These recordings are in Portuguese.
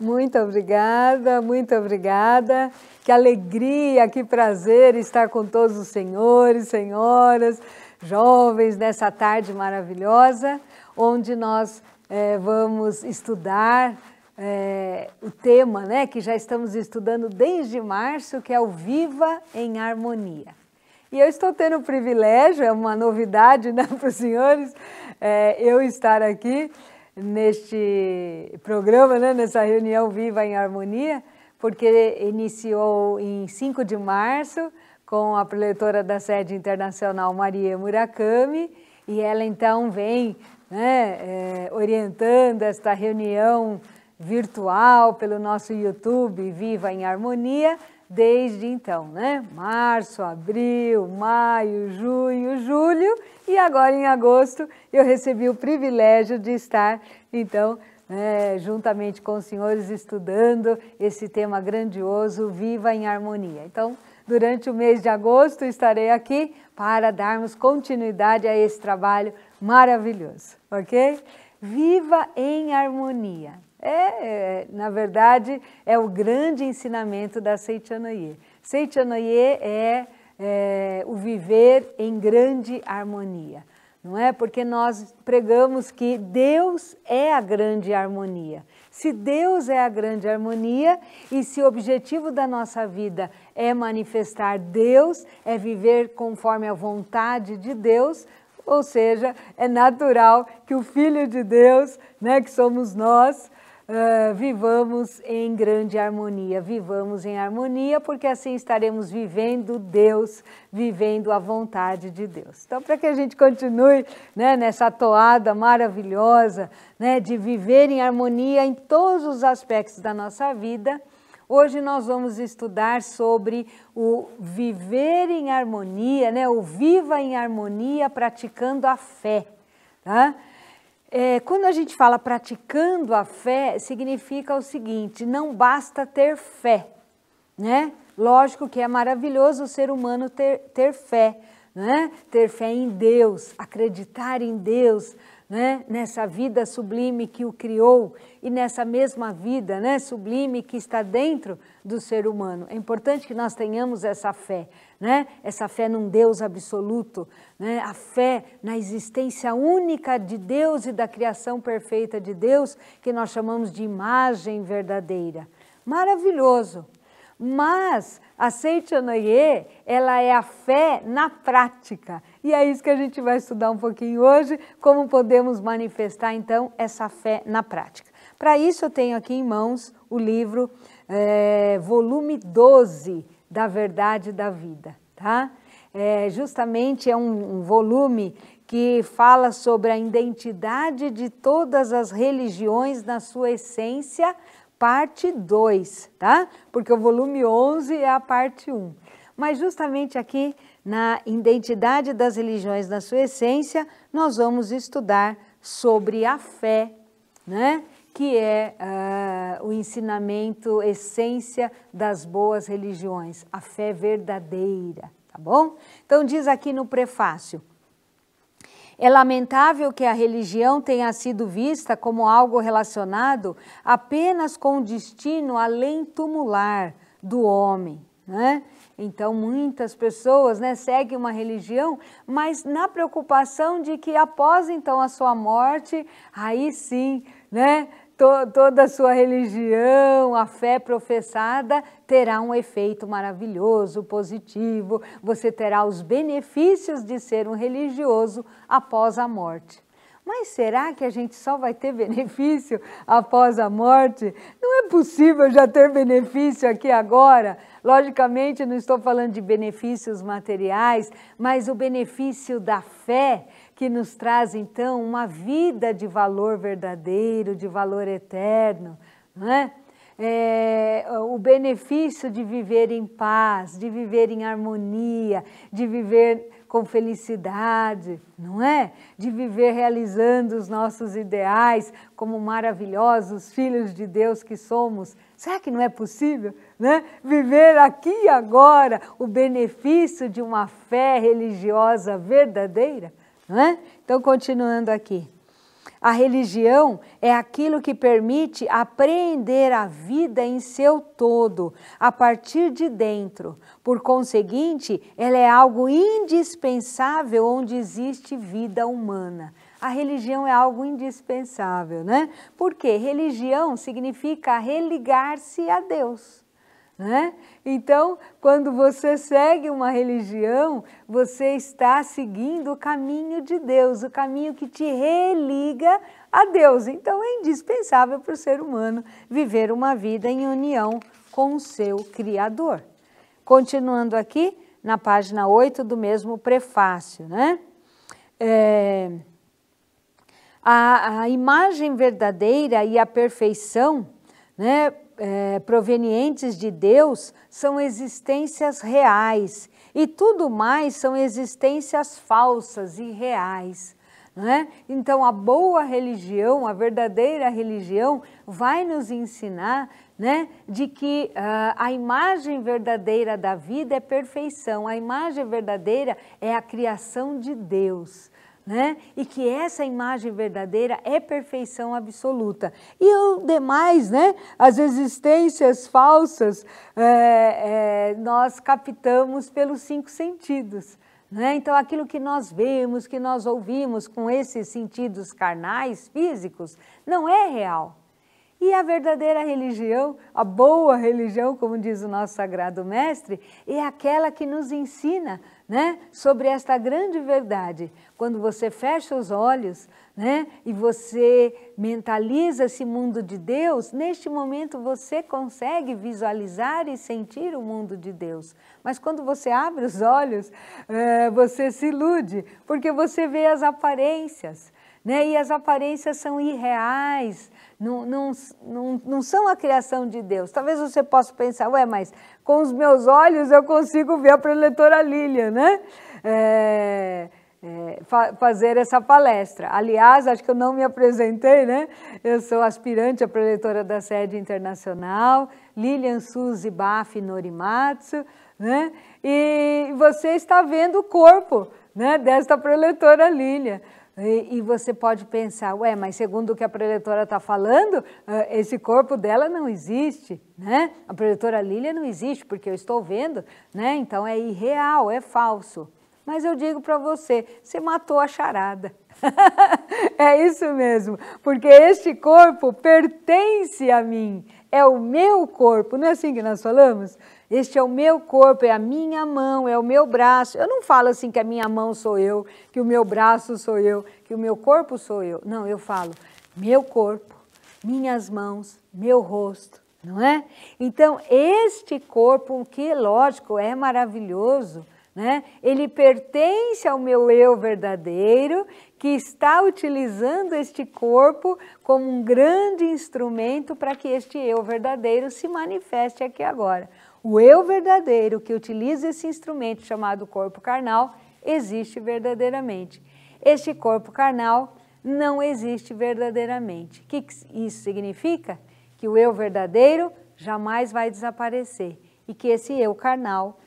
Muito obrigada, muito obrigada. Que alegria, que prazer estar com todos os senhores, senhoras, jovens nessa tarde maravilhosa, onde nós é, vamos estudar é, o tema né, que já estamos estudando desde março, que é o Viva em Harmonia. E eu estou tendo o privilégio, é uma novidade né, para os senhores, é, eu estar aqui neste programa, né, nessa reunião Viva em Harmonia, porque iniciou em 5 de março com a preletora da sede internacional Maria Murakami, e ela então vem né, é, orientando esta reunião virtual pelo nosso YouTube Viva em Harmonia desde então, né? Março, abril, maio, junho, julho e agora em agosto eu recebi o privilégio de estar, então, né, juntamente com os senhores estudando esse tema grandioso Viva em Harmonia. Então, durante o mês de agosto estarei aqui para darmos continuidade a esse trabalho maravilhoso, ok? Viva em harmonia. É, é, na verdade, é o grande ensinamento da Seitianoye. Seitianoye é, é o viver em grande harmonia, não é? Porque nós pregamos que Deus é a grande harmonia. Se Deus é a grande harmonia e se o objetivo da nossa vida é manifestar Deus, é viver conforme a vontade de Deus, ou seja, é natural que o Filho de Deus, né, que somos nós, Uh, vivamos em grande harmonia, vivamos em harmonia, porque assim estaremos vivendo Deus, vivendo a vontade de Deus. Então, para que a gente continue né, nessa toada maravilhosa né, de viver em harmonia em todos os aspectos da nossa vida, hoje nós vamos estudar sobre o viver em harmonia, né, o viva em harmonia praticando a fé. Tá? É, quando a gente fala praticando a fé, significa o seguinte: não basta ter fé, né? Lógico que é maravilhoso o ser humano ter, ter fé, né? Ter fé em Deus, acreditar em Deus, né? nessa vida sublime que o criou e nessa mesma vida né? sublime que está dentro do ser humano. É importante que nós tenhamos essa fé, né? essa fé num Deus absoluto, né? a fé na existência única de Deus e da criação perfeita de Deus, que nós chamamos de imagem verdadeira. Maravilhoso! Mas a Seichonoye, ela é a fé na prática. E é isso que a gente vai estudar um pouquinho hoje, como podemos manifestar então essa fé na prática. Para isso eu tenho aqui em mãos o livro é, volume 12 da Verdade da Vida, tá? É, justamente é um, um volume que fala sobre a identidade de todas as religiões na sua essência parte 2, tá? Porque o volume 11 é a parte 1. Mas justamente aqui na Identidade das Religiões na Sua Essência, nós vamos estudar sobre a fé, né? que é uh, o ensinamento essência das boas religiões, a fé verdadeira, tá bom? Então diz aqui no prefácio, é lamentável que a religião tenha sido vista como algo relacionado apenas com o destino além tumular do homem. Né? Então, muitas pessoas né, seguem uma religião, mas na preocupação de que após então a sua morte, aí sim, né, to, toda a sua religião, a fé professada, terá um efeito maravilhoso, positivo. Você terá os benefícios de ser um religioso após a morte. Mas será que a gente só vai ter benefício após a morte? Não é possível já ter benefício aqui agora. Logicamente, não estou falando de benefícios materiais, mas o benefício da fé, que nos traz então uma vida de valor verdadeiro, de valor eterno, não é? É, o benefício de viver em paz, de viver em harmonia, de viver com felicidade, não é? De viver realizando os nossos ideais como maravilhosos filhos de Deus que somos. Será que não é possível, né? Viver aqui e agora o benefício de uma fé religiosa verdadeira? É? Então, continuando aqui. A religião é aquilo que permite apreender a vida em seu todo, a partir de dentro. Por conseguinte, ela é algo indispensável onde existe vida humana. A religião é algo indispensável, né? Porque religião significa religar-se a Deus. Né? Então, quando você segue uma religião, você está seguindo o caminho de Deus, o caminho que te religa a Deus. Então, é indispensável para o ser humano viver uma vida em união com o seu Criador. Continuando aqui, na página 8 do mesmo prefácio, né? É, a, a imagem verdadeira e a perfeição né, é, provenientes de Deus são existências reais e tudo mais são existências falsas e reais. né? Então, a boa religião, a verdadeira religião, vai nos ensinar né, de que uh, a imagem verdadeira da vida é perfeição, a imagem verdadeira é a criação de Deus né? E que essa imagem verdadeira é perfeição absoluta. E o demais, né? As existências falsas é, é, nós captamos pelos cinco sentidos. Né? Então, aquilo que nós vemos, que nós ouvimos com esses sentidos carnais, físicos, não é real. E a verdadeira religião, a boa religião, como diz o nosso sagrado mestre, é aquela que nos ensina né, sobre esta grande verdade. Quando você fecha os olhos né, e você mentaliza esse mundo de Deus, neste momento você consegue visualizar e sentir o mundo de Deus. Mas quando você abre os olhos, é, você se ilude, porque você vê as aparências. Né? E as aparências são irreais, não, não, não, não são a criação de Deus. Talvez você possa pensar, ué, mas com os meus olhos eu consigo ver a preletora Lilian, né? É, é, fa fazer essa palestra. Aliás, acho que eu não me apresentei, né? Eu sou aspirante à preletora da sede internacional, Lilian Suzy Baffi Norimatsu, né? E você está vendo o corpo né, desta preletora Lilian. E, e você pode pensar, ué, mas segundo o que a preletora está falando, esse corpo dela não existe, né? A preletora Lília não existe, porque eu estou vendo, né? Então é irreal, é falso. Mas eu digo para você, você matou a charada. é isso mesmo, porque este corpo pertence a mim, é o meu corpo, não é assim que nós falamos? Este é o meu corpo, é a minha mão, é o meu braço. Eu não falo assim que a minha mão sou eu, que o meu braço sou eu, que o meu corpo sou eu. Não, eu falo meu corpo, minhas mãos, meu rosto, não é? Então, este corpo, que lógico é maravilhoso, né? Ele pertence ao meu eu verdadeiro, que está utilizando este corpo como um grande instrumento para que este eu verdadeiro se manifeste aqui agora. O eu verdadeiro que utiliza esse instrumento chamado corpo carnal existe verdadeiramente. Este corpo carnal não existe verdadeiramente. O que isso significa? Que o eu verdadeiro jamais vai desaparecer e que esse eu carnal,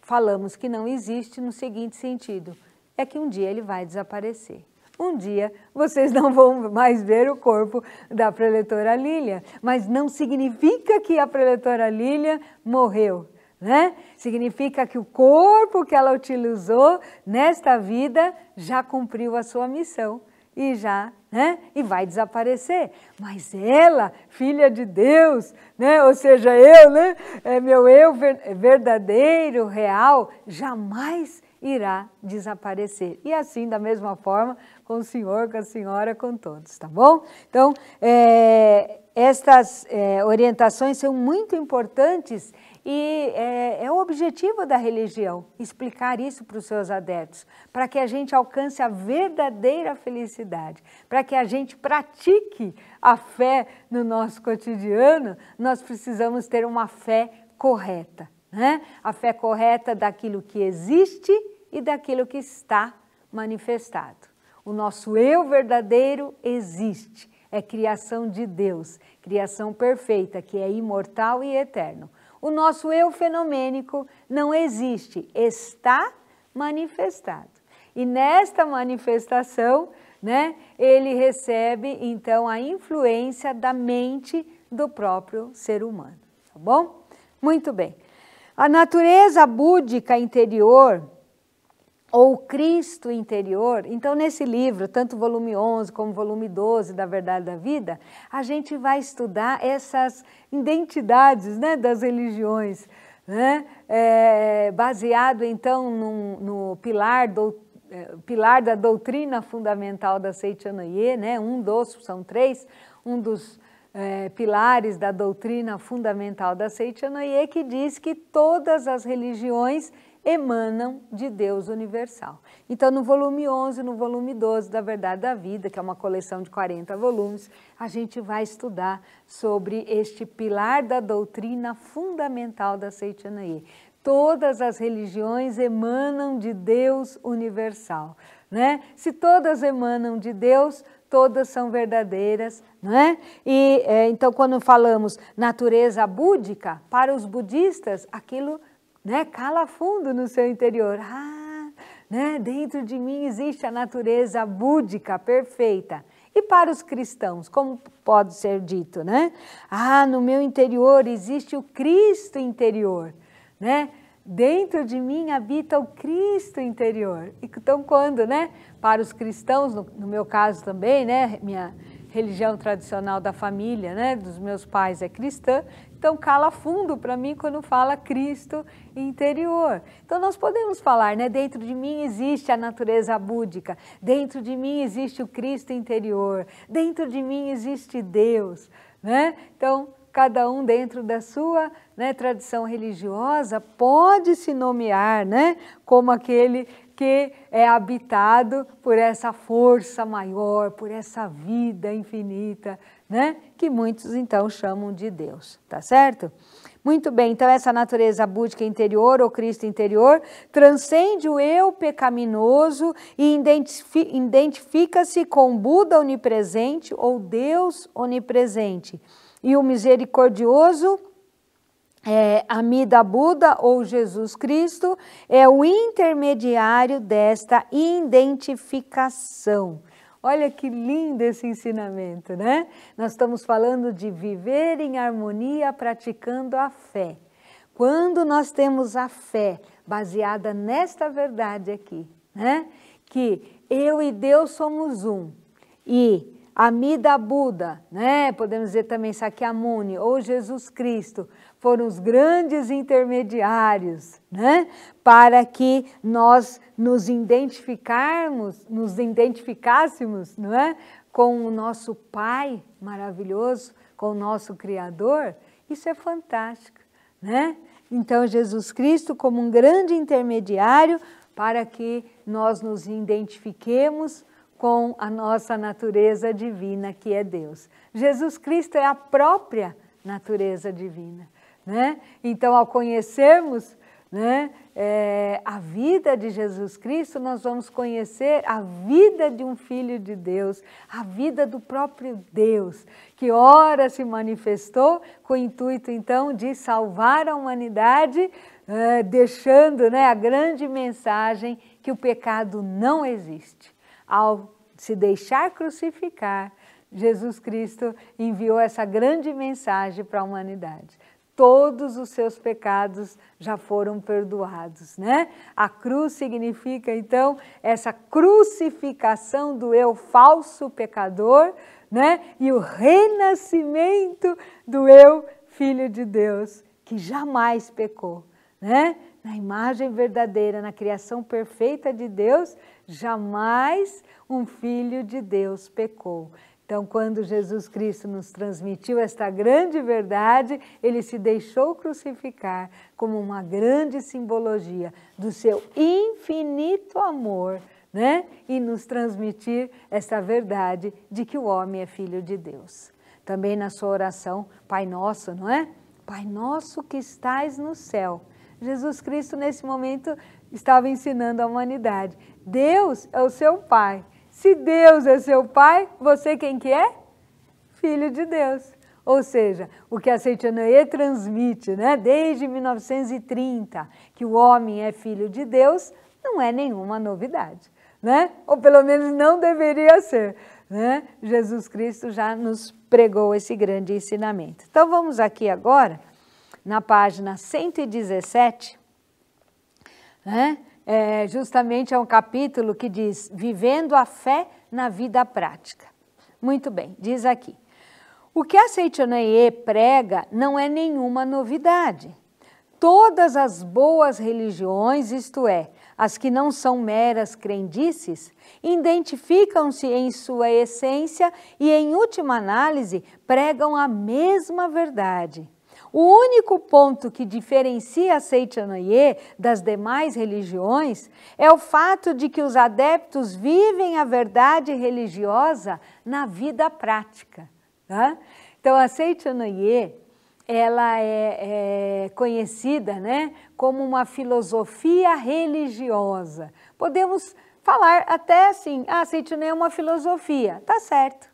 falamos que não existe no seguinte sentido: é que um dia ele vai desaparecer. Um dia vocês não vão mais ver o corpo da preletora Lília, mas não significa que a preletora Lília morreu. Né? Significa que o corpo que ela utilizou nesta vida já cumpriu a sua missão e já, né? E vai desaparecer. Mas ela, filha de Deus, né? Ou seja, eu, né? É meu eu verdadeiro, real, jamais irá desaparecer. E assim, da mesma forma, com o senhor, com a senhora, com todos, tá bom? Então, é, estas é, orientações são muito importantes e é, é, o objetivo da religião explicar isso para os seus adeptos, para que a gente alcance a verdadeira felicidade, para que a gente pratique a fé no nosso cotidiano, nós precisamos ter uma fé correta, né? A fé correta daquilo que existe e daquilo que está manifestado. O nosso eu verdadeiro existe, é criação de Deus, criação perfeita que é imortal e eterno. O nosso eu fenomênico não existe, está manifestado. E nesta manifestação, né, ele recebe então a influência da mente do próprio ser humano, tá bom? Muito bem. A natureza búdica interior ou Cristo interior. Então, nesse livro, tanto volume 11 como volume 12 da Verdade da Vida, a gente vai estudar essas identidades né, das religiões, né? É, baseado então no pilar, do, é, pilar da doutrina fundamental da Seitianoye, né? um dos, são três, um dos é, pilares da doutrina fundamental da Seitianoye que diz que todas as religiões emanam de Deus universal. Então, no volume 11, no volume 12 da Verdade da Vida, que é uma coleção de 40 volumes, a gente vai estudar sobre este pilar da doutrina fundamental da Ceitanaí. Todas as religiões emanam de Deus universal, né? Se todas emanam de Deus, todas são verdadeiras, né? E é, então, quando falamos natureza búdica, para os budistas, aquilo é né? Cala fundo no seu interior. Ah, né? Dentro de mim existe a natureza búdica perfeita. E para os cristãos, como pode ser dito, né? Ah, no meu interior existe o Cristo interior, né? Dentro de mim habita o Cristo interior. Então, quando, né? Para os cristãos, no, no meu caso também, né? Minha, religião tradicional da família, né, dos meus pais é cristã, então cala fundo para mim quando fala Cristo interior. Então nós podemos falar, né, dentro de mim existe a natureza búdica, dentro de mim existe o Cristo interior, dentro de mim existe Deus, né? Então cada um dentro da sua né, tradição religiosa pode se nomear né, como aquele porque é habitado por essa força maior, por essa vida infinita, né? Que muitos então chamam de Deus, tá certo? Muito bem, então essa natureza búdica interior ou Cristo interior transcende o eu pecaminoso e identifica-se com Buda onipresente ou Deus onipresente. E o misericordioso é, Amida Buda ou Jesus Cristo é o intermediário desta identificação. Olha que lindo esse ensinamento, né? Nós estamos falando de viver em harmonia praticando a fé. Quando nós temos a fé baseada nesta verdade aqui, né? Que eu e Deus somos um e Amida Buda, né? podemos dizer também Sakyamuni ou Jesus Cristo, foram os grandes intermediários né? para que nós nos identificarmos, nos identificássemos não é? com o nosso Pai maravilhoso, com o nosso Criador. Isso é fantástico. Né? Então, Jesus Cristo, como um grande intermediário, para que nós nos identifiquemos com a nossa natureza divina, que é Deus. Jesus Cristo é a própria natureza divina. Né? Então, ao conhecermos né, é, a vida de Jesus Cristo, nós vamos conhecer a vida de um filho de Deus, a vida do próprio Deus, que ora se manifestou com o intuito então de salvar a humanidade, é, deixando né, a grande mensagem que o pecado não existe. Ao se deixar crucificar, Jesus Cristo enviou essa grande mensagem para a humanidade. Todos os seus pecados já foram perdoados, né? A cruz significa então essa crucificação do eu falso pecador, né? E o renascimento do eu filho de Deus que jamais pecou, né? na imagem verdadeira, na criação perfeita de Deus, jamais um filho de Deus pecou. Então, quando Jesus Cristo nos transmitiu esta grande verdade, ele se deixou crucificar como uma grande simbologia do seu infinito amor, né? E nos transmitir esta verdade de que o homem é filho de Deus. Também na sua oração, Pai Nosso, não é? Pai Nosso que estais no céu Jesus Cristo, nesse momento, estava ensinando a humanidade. Deus é o seu Pai. Se Deus é seu Pai, você quem que é? Filho de Deus. Ou seja, o que a Seitianoye transmite né, desde 1930, que o homem é filho de Deus, não é nenhuma novidade. Né? Ou pelo menos não deveria ser. Né? Jesus Cristo já nos pregou esse grande ensinamento. Então vamos aqui agora na página 117, né? É, justamente é um capítulo que diz Vivendo a Fé na Vida Prática. Muito bem, diz aqui. O que a Seichonaye prega não é nenhuma novidade. Todas as boas religiões, isto é, as que não são meras crendices, identificam-se em sua essência e, em última análise, pregam a mesma verdade. O único ponto que diferencia a Seichanaye das demais religiões é o fato de que os adeptos vivem a verdade religiosa na vida prática. Tá? Então, a Seichanaye ela é, é, conhecida né, como uma filosofia religiosa. Podemos falar até assim, ah, Seichanaye é uma filosofia, tá certo.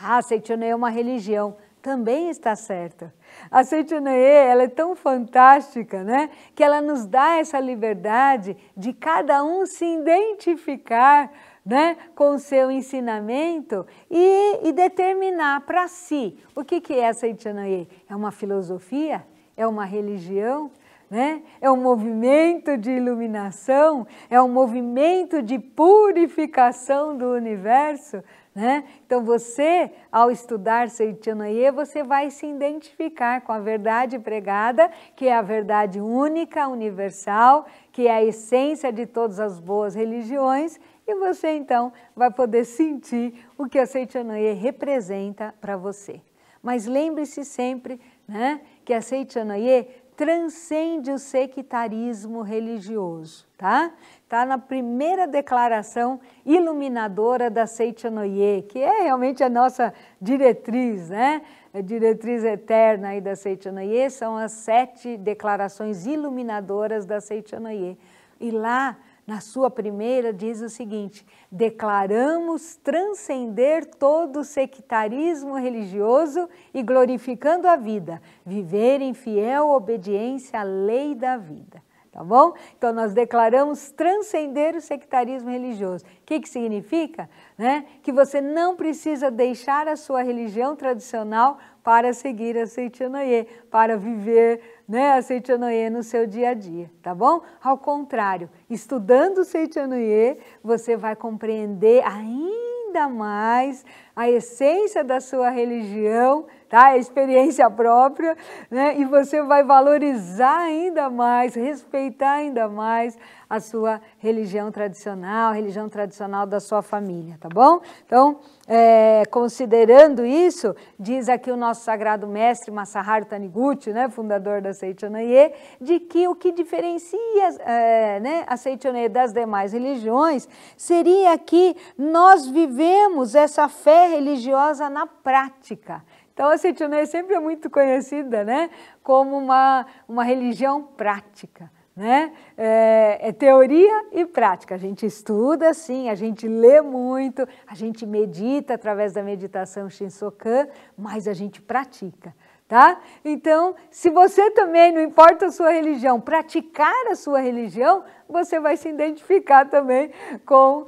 Ah, Seichanaye é uma religião, também está certo. A Seichonoye, ela é tão fantástica, né? Que ela nos dá essa liberdade de cada um se identificar né, com o seu ensinamento e, e determinar para si o que, que é a Seichonoye. É uma filosofia? É uma religião? Né? É um movimento de iluminação, é um movimento de purificação do universo, né? Então você, ao estudar Seichanoye, você vai se identificar com a verdade pregada, que é a verdade única, universal, que é a essência de todas as boas religiões, e você então vai poder sentir o que a Seichanoye representa para você. Mas lembre-se sempre né, que a Seichanoye transcende o sectarismo religioso, tá? Tá na primeira declaração iluminadora da Seitianoye, que é realmente a nossa diretriz, né? A diretriz eterna aí da Seitianoye são as sete declarações iluminadoras da Seitianoye. E lá na sua primeira diz o seguinte: declaramos transcender todo sectarismo religioso e glorificando a vida, viver em fiel obediência à lei da vida tá bom? Então nós declaramos transcender o sectarismo religioso que, que significa? Né? Que você não precisa deixar a sua religião tradicional para seguir a Seitianoye, para viver né, a Seitianoye no seu dia a dia, tá bom? Ao contrário, estudando Seitianoye, você vai compreender ainda mais a essência da sua religião tá? É experiência própria, né? E você vai valorizar ainda mais, respeitar ainda mais a sua religião tradicional, a religião tradicional da sua família, tá bom? Então, é, considerando isso, diz aqui o nosso sagrado mestre Masaharu Taniguchi, né, fundador da Seichonoye, de que o que diferencia é, né, a Seichonoye das demais religiões seria que nós vivemos essa fé religiosa na prática. Então, assim, a Setioné sempre é muito conhecida né, como uma, uma religião prática. Né? É, é, teoria e prática. A gente estuda, sim, a gente lê muito, a gente medita através da meditação Shinsokan, mas a gente pratica tá? Então, se você também, não importa a sua religião, praticar a sua religião, você vai se identificar também com uh,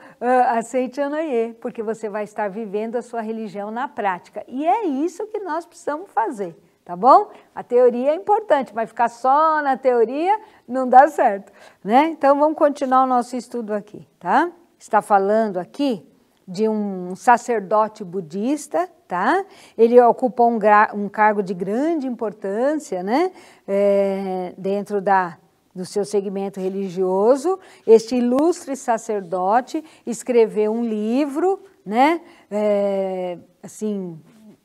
a Seitianaye, porque você vai estar vivendo a sua religião na prática. E é isso que nós precisamos fazer, tá bom? A teoria é importante, mas ficar só na teoria não dá certo, né? Então, vamos continuar o nosso estudo aqui, tá? Está falando aqui de um sacerdote budista, tá? Ele ocupou um, um cargo de grande importância, né? É, dentro da do seu segmento religioso, este ilustre sacerdote escreveu um livro, né? É, assim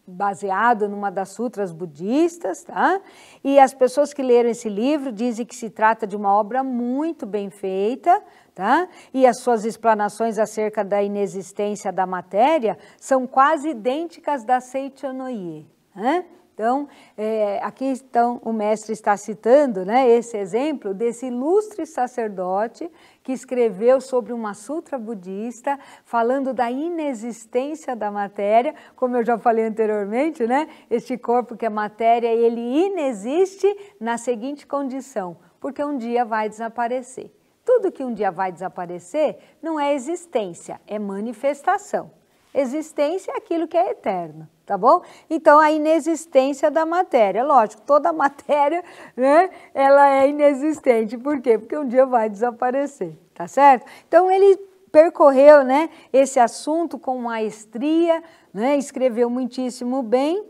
baseado numa das sutras budistas, tá? E as pessoas que leram esse livro dizem que se trata de uma obra muito bem feita, tá? E as suas explanações acerca da inexistência da matéria são quase idênticas da Seichonoye, né? Então, é, aqui então, o mestre está citando né, esse exemplo desse ilustre sacerdote que escreveu sobre uma sutra budista, falando da inexistência da matéria, como eu já falei anteriormente, né? Este corpo que é matéria, ele inexiste na seguinte condição, porque um dia vai desaparecer. Tudo que um dia vai desaparecer não é existência, é manifestação. Existência é aquilo que é eterno, tá bom? Então, a inexistência da matéria. Lógico, toda matéria, né, ela é inexistente. Por quê? Porque um dia vai desaparecer, tá certo? Então, ele percorreu, né, esse assunto com maestria, né, escreveu muitíssimo bem,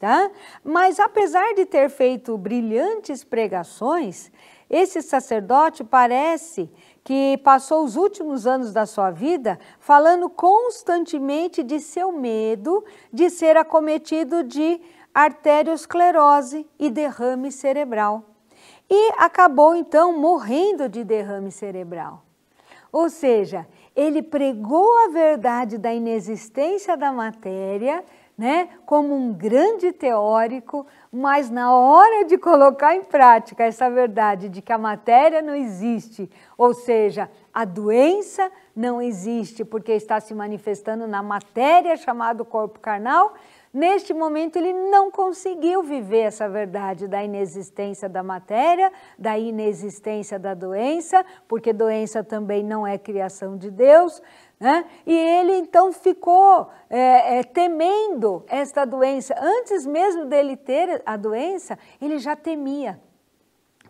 tá? Mas, apesar de ter feito brilhantes pregações, esse sacerdote parece que passou os últimos anos da sua vida falando constantemente de seu medo de ser acometido de arteriosclerose e derrame cerebral. E acabou então morrendo de derrame cerebral. Ou seja, ele pregou a verdade da inexistência da matéria, né, como um grande teórico, mas na hora de colocar em prática essa verdade de que a matéria não existe, ou seja, a doença não existe porque está se manifestando na matéria chamado corpo carnal, neste momento ele não conseguiu viver essa verdade da inexistência da matéria, da inexistência da doença, porque doença também não é criação de Deus, né? E ele então ficou é, é, temendo esta doença. Antes mesmo dele ter a doença, ele já temia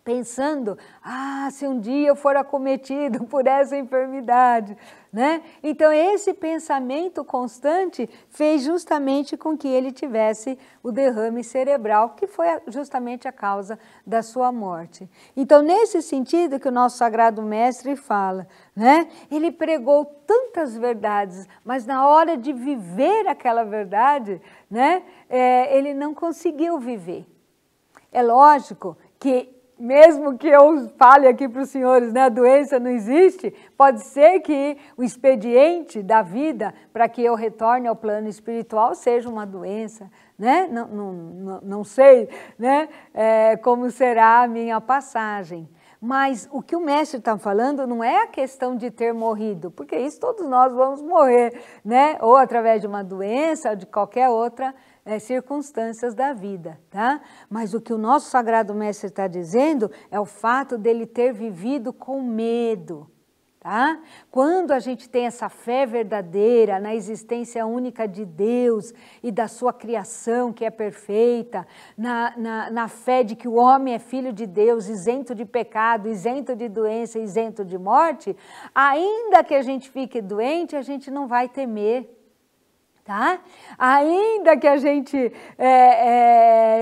pensando, ah, se um dia eu for acometido por essa enfermidade, né? Então esse pensamento constante fez justamente com que ele tivesse o derrame cerebral, que foi justamente a causa da sua morte. Então nesse sentido que o nosso sagrado mestre fala, né? Ele pregou tantas verdades, mas na hora de viver aquela verdade, né? É, ele não conseguiu viver. É lógico que mesmo que eu fale aqui para os senhores, né, a doença não existe, pode ser que o expediente da vida para que eu retorne ao plano espiritual seja uma doença, né? Não, não, não, sei, né, é, como será a minha passagem. Mas o que o mestre está falando não é a questão de ter morrido, porque isso todos nós vamos morrer, né? Ou através de uma doença, ou de qualquer outra doença é, circunstâncias da vida, tá? Mas o que o nosso Sagrado Mestre está dizendo é o fato dele ter vivido com medo. Tá? Quando a gente tem essa fé verdadeira na existência única de Deus e da sua criação que é perfeita, na, na, na fé de que o homem é filho de Deus, isento de pecado, isento de doença, isento de morte, ainda que a gente fique doente, a gente não vai temer. Tá? Ainda que a gente é,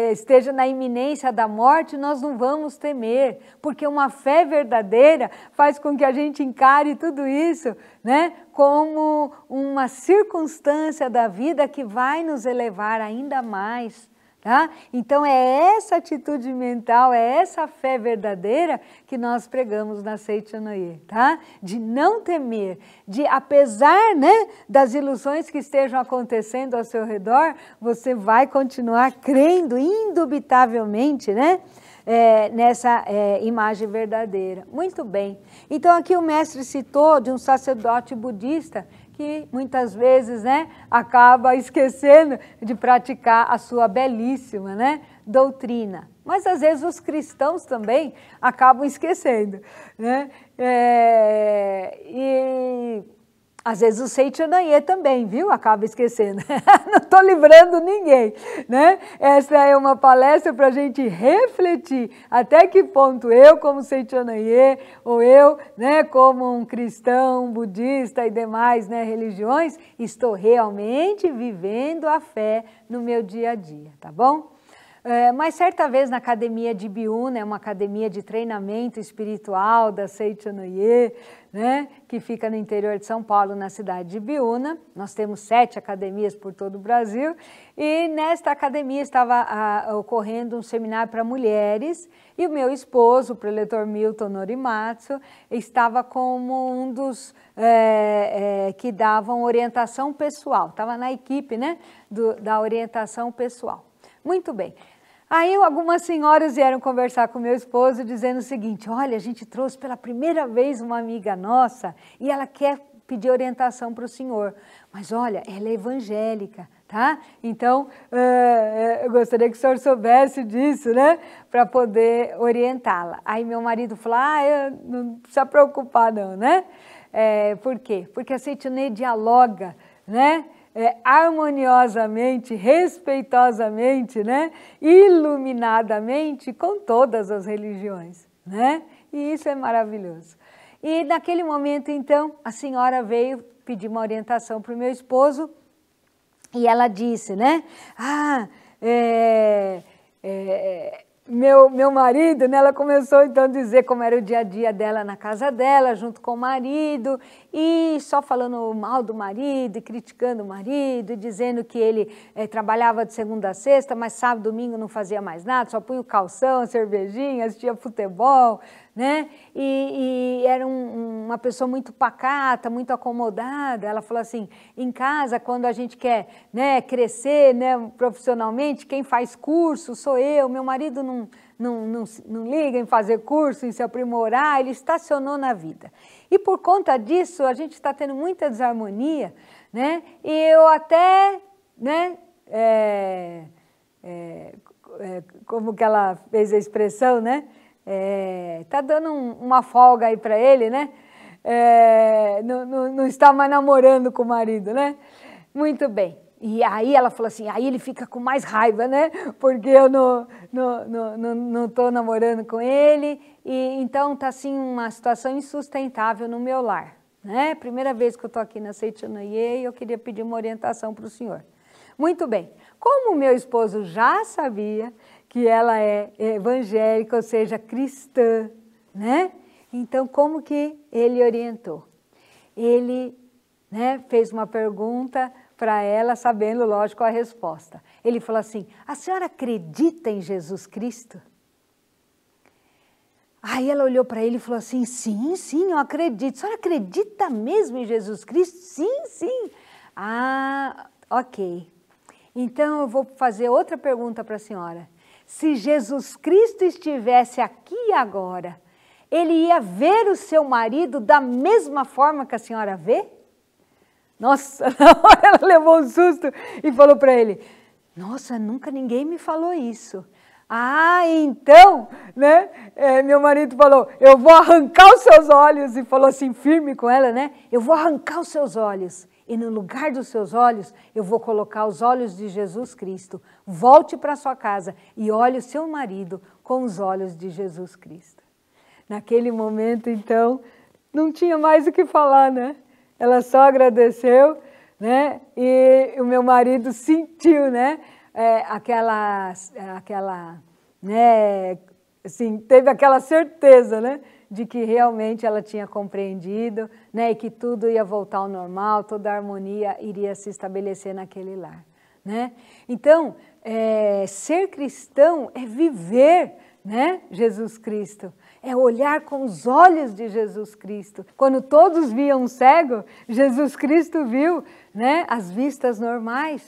é, esteja na iminência da morte, nós não vamos temer, porque uma fé verdadeira faz com que a gente encare tudo isso né, como uma circunstância da vida que vai nos elevar ainda mais Tá? Então, é essa atitude mental, é essa fé verdadeira que nós pregamos na Seichanoye, tá? De não temer, de apesar né, das ilusões que estejam acontecendo ao seu redor, você vai continuar crendo indubitavelmente, né? É, nessa é, imagem verdadeira. Muito bem. Então, aqui o mestre citou de um sacerdote budista que muitas vezes né, acaba esquecendo de praticar a sua belíssima né, doutrina. Mas às vezes os cristãos também acabam esquecendo. Né? É, e às vezes o Seitanayê também, viu? Acaba esquecendo. Não estou livrando ninguém, né? Essa é uma palestra para a gente refletir até que ponto eu, como Seitanayê, ou eu, né, como um cristão, um budista e demais né, religiões, estou realmente vivendo a fé no meu dia a dia, tá bom? É, mas certa vez na academia de Biúna, é uma academia de treinamento espiritual da Noie, né, que fica no interior de São Paulo, na cidade de Biúna. Né, nós temos sete academias por todo o Brasil. E nesta academia estava a, ah, ocorrendo um seminário para mulheres. E o meu esposo, o preletor Milton Norimatsu, estava como um dos é, é, que davam orientação pessoal. Estava na equipe né, do, da orientação pessoal. Muito bem. Aí algumas senhoras vieram conversar com meu esposo dizendo o seguinte: olha, a gente trouxe pela primeira vez uma amiga nossa e ela quer pedir orientação para o senhor. Mas olha, ela é evangélica, tá? Então, uh, eu gostaria que o senhor soubesse disso, né? Para poder orientá-la. Aí meu marido falou, ah, não precisa preocupar não, né? É, por quê? Porque a Seitunê dialoga, né? é, harmoniosamente, respeitosamente, né? iluminadamente com todas as religiões. Né? E isso é maravilhoso. E naquele momento, então, a senhora veio pedir uma orientação para o meu esposo e ela disse, né? Ah, é, é, meu, meu marido, né, ela começou então a dizer como era o dia a dia dela na casa dela, junto com o marido, e só falando mal do marido, e criticando o marido, e dizendo que ele eh, trabalhava de segunda a sexta, mas sábado, domingo não fazia mais nada, só punha o calção, cervejinha, assistia futebol, né? E, e era um, uma pessoa muito pacata, muito acomodada. Ela falou assim: em casa, quando a gente quer né, crescer né, profissionalmente, quem faz curso sou eu. Meu marido não, não, não, não liga em fazer curso, em se aprimorar, ele estacionou na vida. E por conta disso, a gente está tendo muita desarmonia, né? E eu até, né? É, é, como que ela fez a expressão, né? É, tá dando um, uma folga aí para ele, né? É, não, não, não, está mais namorando com o marido, né? Muito bem. E aí ela falou assim, aí ele fica com mais raiva, né? Porque eu não não, não, não tô namorando com ele. E então tá assim uma situação insustentável no meu lar, né? Primeira vez que eu tô aqui na Seitianoye e eu queria pedir uma orientação para o senhor. Muito bem. Como meu esposo já sabia que ela é evangélica, ou seja, cristã, né? Então, como que ele orientou? Ele né, fez uma pergunta para ela, sabendo, lógico, a resposta. Ele falou assim: A senhora acredita em Jesus Cristo? Aí ela olhou para ele e falou assim: Sim, sim, eu acredito. A senhora acredita mesmo em Jesus Cristo? Sim, sim. Ah, ok. Então eu vou fazer outra pergunta para a senhora se Jesus Cristo estivesse aqui agora, ele ia ver o seu marido da mesma forma que a senhora vê? Nossa, ela levou um susto e falou para ele: Nossa, nunca ninguém me falou isso. Ah, então, né? É, meu marido falou: Eu vou arrancar os seus olhos. E falou assim, firme com ela, né? Eu vou arrancar os seus olhos e no lugar dos seus olhos eu vou colocar os olhos de Jesus Cristo. Volte para sua casa e olhe o seu marido com os olhos de Jesus Cristo. Naquele momento, então, não tinha mais o que falar, né? Ela só agradeceu, né? E o meu marido sentiu, né? É, aquela, aquela, né? Assim, teve aquela certeza, né? de que realmente ela tinha compreendido, né, e que tudo ia voltar ao normal, toda a harmonia iria se estabelecer naquele lar, né? Então, é, ser cristão é viver, né, Jesus Cristo, é olhar com os olhos de Jesus Cristo. Quando todos viam um cego, Jesus Cristo viu, né, as vistas normais.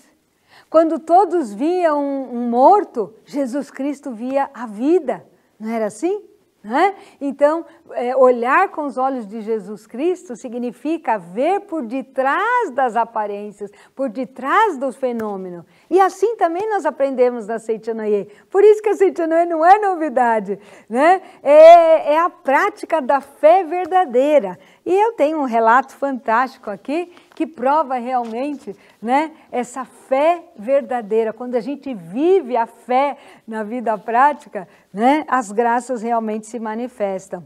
Quando todos viam um, um morto, Jesus Cristo via a vida. Não era assim? Né? Então, é, olhar com os olhos de Jesus Cristo significa ver por detrás das aparências, por detrás dos fenômenos. E assim também nós aprendemos da Seitianoye. Por isso que a Seitianoye não é novidade, né? é, é a prática da fé verdadeira. E eu tenho um relato fantástico aqui que prova realmente né, essa fé verdadeira. Quando a gente vive a fé na vida prática, né, as graças realmente se manifestam.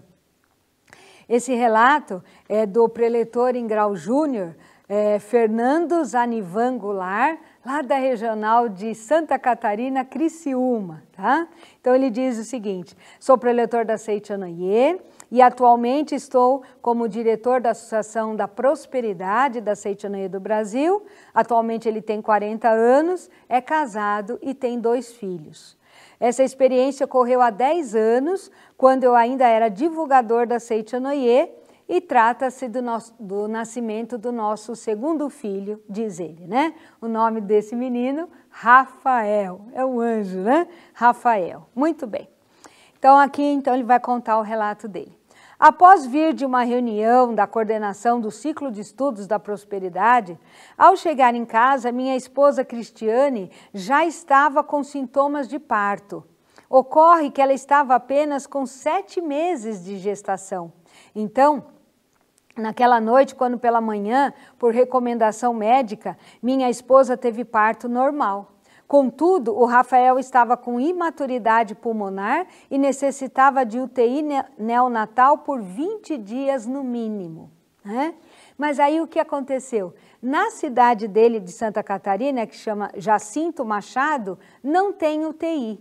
Esse relato é do preletor em grau júnior, é, Fernando Zanivan Goulart, lá da regional de Santa Catarina, Criciúma. Tá? Então ele diz o seguinte, sou preletor da Seitianoye, e atualmente estou como diretor da Associação da Prosperidade da Seitianeia do Brasil. Atualmente ele tem 40 anos, é casado e tem dois filhos. Essa experiência ocorreu há 10 anos, quando eu ainda era divulgador da Seitianoye, e trata-se do, do, nascimento do nosso segundo filho, diz ele, né? O nome desse menino, Rafael, é um anjo, né? Rafael, muito bem. Então aqui então ele vai contar o relato dele. Após vir de uma reunião da coordenação do ciclo de estudos da prosperidade, ao chegar em casa, minha esposa Cristiane já estava com sintomas de parto. Ocorre que ela estava apenas com sete meses de gestação. Então, Naquela noite, quando pela manhã, por recomendação médica, minha esposa teve parto normal. Contudo, o Rafael estava com imaturidade pulmonar e necessitava de UTI neonatal por 20 dias no mínimo. Né? Mas aí o que aconteceu? Na cidade dele de Santa Catarina, que chama Jacinto Machado, não tem UTI.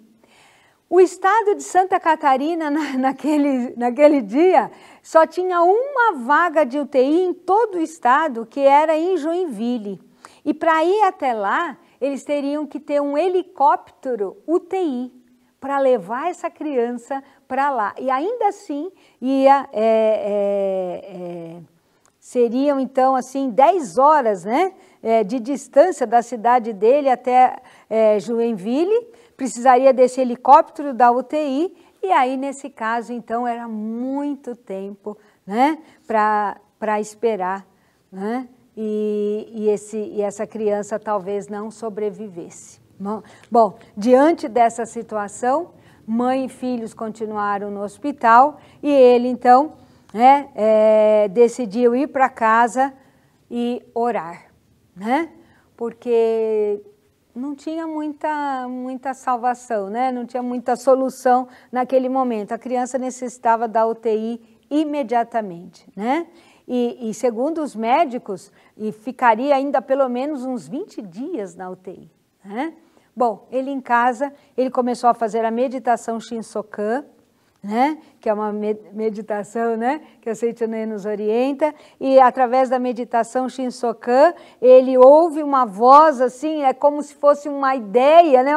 O estado de Santa Catarina, na, naquele, naquele dia, só tinha uma vaga de UTI em todo o estado, que era em Joinville. E para ir até lá, eles teriam que ter um helicóptero UTI para levar essa criança para lá. E ainda assim ia. É, é, é, seriam então assim 10 horas né, é, de distância da cidade dele até é, Joinville, precisaria desse helicóptero da UTI, e aí nesse caso então era muito tempo né, para esperar né, e, e, esse, e essa criança talvez não sobrevivesse. Bom, diante dessa situação, mãe e filhos continuaram no hospital e ele então né, é, decidiu ir para casa e orar, né? Porque não tinha muita, muita salvação, né? Não tinha muita solução naquele momento. A criança necessitava da UTI imediatamente, né? e, e, segundo os médicos, e ficaria ainda pelo menos uns 20 dias na UTI. Né? Bom, ele em casa, ele começou a fazer a meditação Shinsokan, né? que é uma meditação né? que a Seitianê nos orienta, e através da meditação Shinsokan, ele ouve uma voz assim, é como se fosse uma ideia, né?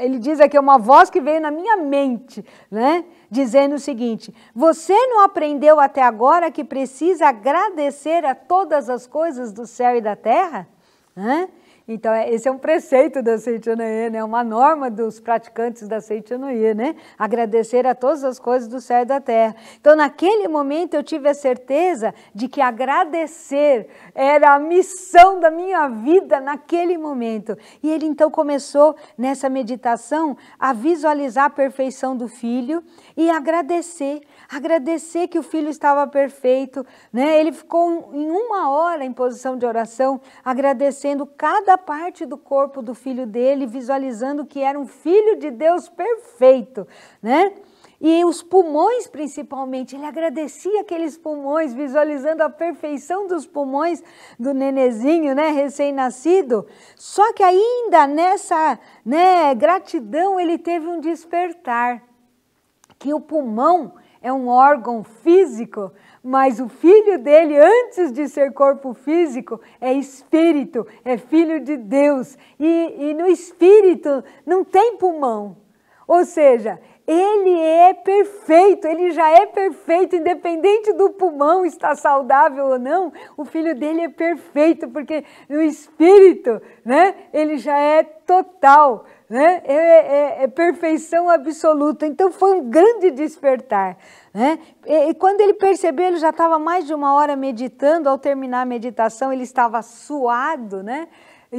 ele diz aqui, é uma voz que veio na minha mente, né? dizendo o seguinte: Você não aprendeu até agora que precisa agradecer a todas as coisas do céu e da terra? Hã? Então, é, esse é um preceito da Seitianoye, né? É uma norma dos praticantes da Seitianoye, né? Agradecer a todas as coisas do céu e da terra. Então, naquele momento, eu tive a certeza de que agradecer era a missão da minha vida naquele momento. E ele, então, começou nessa meditação a visualizar a perfeição do filho e agradecer. Agradecer que o filho estava perfeito, né? Ele ficou em uma hora em posição de oração, agradecendo cada parte do corpo do filho dele, visualizando que era um filho de Deus perfeito, né? E os pulmões, principalmente, ele agradecia aqueles pulmões, visualizando a perfeição dos pulmões do nenezinho, né, recém-nascido. Só que ainda nessa né, gratidão, ele teve um despertar, que o pulmão é um órgão físico mas o filho dele, antes de ser corpo físico, é espírito, é filho de Deus. E, e, no espírito não tem pulmão. Ou seja, ele é perfeito, ele já é perfeito, independente do pulmão estar saudável ou não, o filho dele é perfeito, porque no espírito, né, ele já é total né? é, é, é perfeição absoluta. Então foi um grande despertar. Né? E, e, quando ele percebeu, ele já estava mais de uma hora meditando. Ao terminar a meditação, ele estava suado, né? E,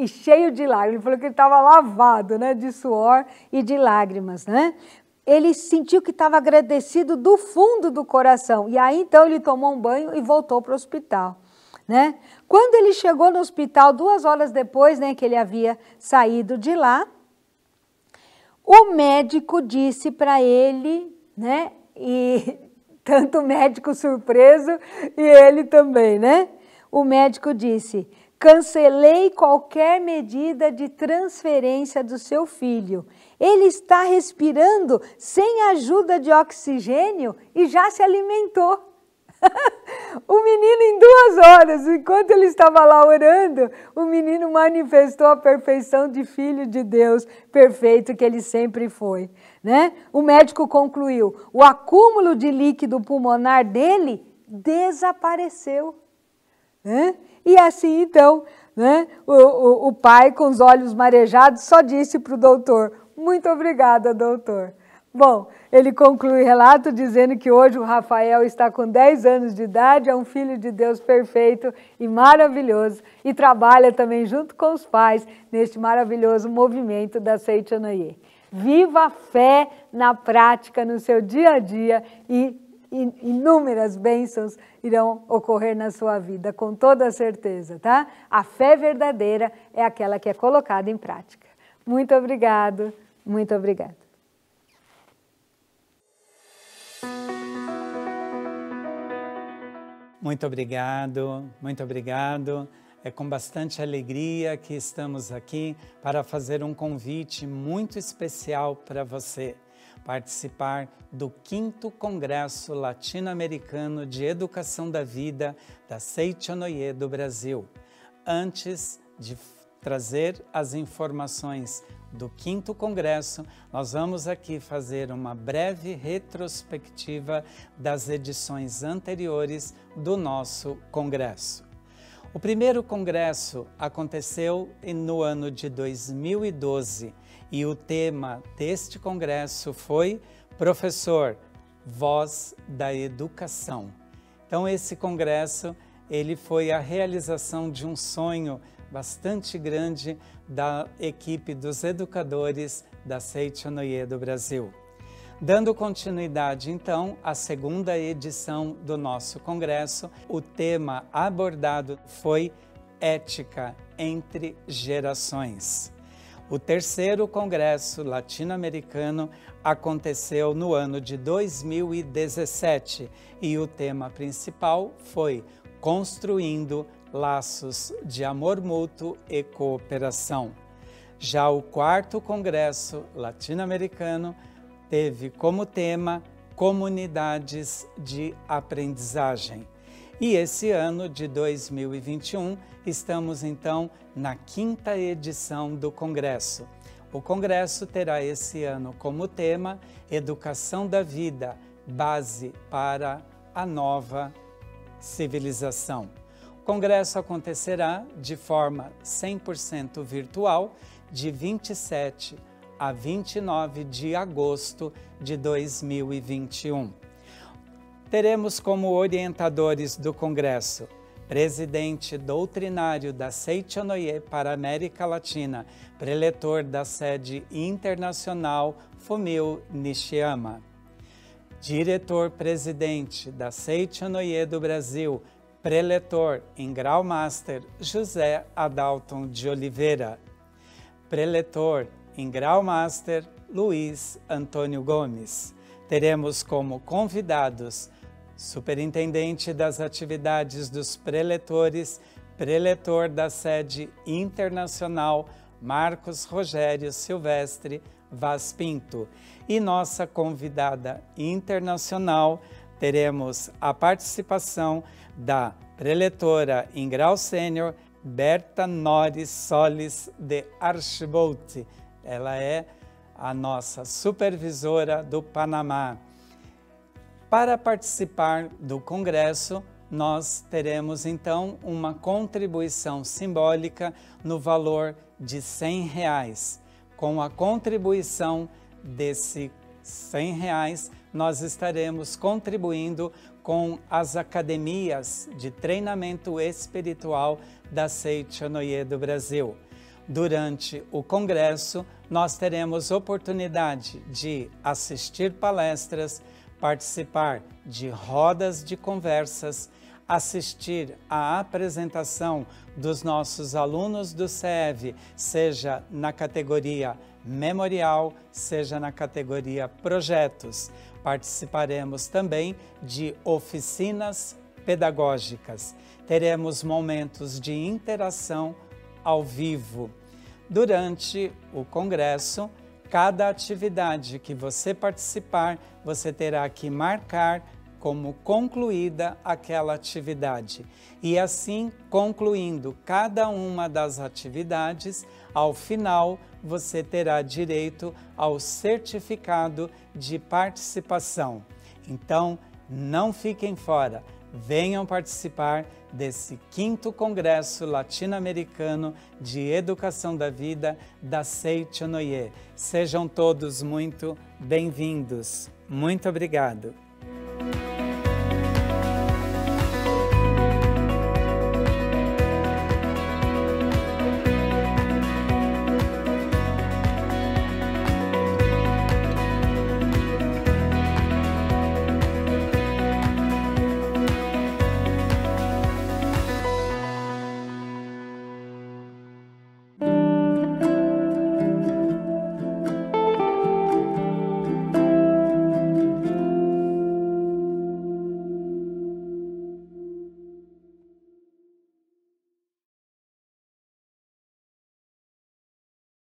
e, e cheio de lágrimas. Ele falou que ele estava lavado, né? De suor e de lágrimas, né? Ele sentiu que estava agradecido do fundo do coração. E aí então ele tomou um banho e voltou para o hospital né? Quando ele chegou no hospital, duas horas depois né, que ele havia saído de lá, o médico disse para ele, né? E tanto o médico surpreso e ele também, né? O médico disse: cancelei qualquer medida de transferência do seu filho. Ele está respirando sem ajuda de oxigênio e já se alimentou. o menino, em duas horas, enquanto ele estava lá orando, o menino manifestou a perfeição de filho de Deus, perfeito que ele sempre foi. Né? O médico concluiu: o acúmulo de líquido pulmonar dele desapareceu. Né? E assim, então, né? o, o, o pai, com os olhos marejados, só disse para o doutor: muito obrigada, doutor. Bom, ele conclui o relato dizendo que hoje o Rafael está com 10 anos de idade, é um filho de Deus perfeito e maravilhoso e trabalha também junto com os pais neste maravilhoso movimento da Seichanoye. Viva a fé na prática, no seu dia a dia e inúmeras bênçãos irão ocorrer na sua vida, com toda certeza, tá? A fé verdadeira é aquela que é colocada em prática. Muito obrigado, muito obrigado. Muito obrigado, muito obrigado. É com bastante alegria que estamos aqui para fazer um convite muito especial para você participar do 5 Congresso Latino-Americano de Educação da Vida da Seichonoye do Brasil. Antes de trazer as informações do quinto Congresso, nós vamos aqui fazer uma breve retrospectiva das edições anteriores do nosso Congresso. O primeiro Congresso aconteceu no ano de 2012 e o tema deste Congresso foi Professor, Voz da Educação. Então, esse Congresso ele foi a realização de um sonho bastante grande da equipe dos educadores da Seichonoye do Brasil. Dando continuidade, então, à segunda edição do nosso congresso, o tema abordado foi Ética entre Gerações. O terceiro congresso latino-americano aconteceu no ano de 2017 e o tema principal foi Construindo laços de amor mútuo e cooperação. Já o quarto Congresso Latino-Americano teve como tema Comunidades de Aprendizagem. E esse ano de 2021 estamos então na quinta edição do Congresso. O Congresso terá esse ano como tema Educação da Vida, base para a nova civilização congresso acontecerá de forma 100% virtual de 27 a 29 de agosto de 2021. Teremos como orientadores do congresso presidente doutrinário da Seitianoye para a América Latina, preletor da sede internacional Fumio Nishiyama. Diretor-presidente da Seitianoye do Brasil, Preletor em Grau Master José Adalton de Oliveira. Preletor em Grau Master Luiz Antônio Gomes. Teremos como convidados Superintendente das Atividades dos Preletores, Preletor da Sede Internacional Marcos Rogério Silvestre Vaz Pinto e nossa convidada internacional, teremos a participação da preletora em grau sênior Berta Nores Solis de Archbold. Ela é a nossa supervisora do Panamá. Para participar do congresso, nós teremos então uma contribuição simbólica no valor de 100 reais. Com a contribuição desse 100 reais, nós estaremos contribuindo com as academias de treinamento espiritual da Seichonoye do Brasil. Durante o congresso, nós teremos oportunidade de assistir palestras, participar de rodas de conversas, assistir à apresentação dos nossos alunos do Sev, seja na categoria memorial, seja na categoria projetos. Participaremos também de oficinas pedagógicas. Teremos momentos de interação ao vivo. Durante o congresso, cada atividade que você participar, você terá que marcar como concluída aquela atividade. E assim, concluindo cada uma das atividades, ao final você terá direito ao certificado de participação. Então, não fiquem fora, venham participar desse quinto Congresso Latino-Americano de Educação da Vida da Seichonoye. Sejam todos muito bem-vindos. Muito obrigado.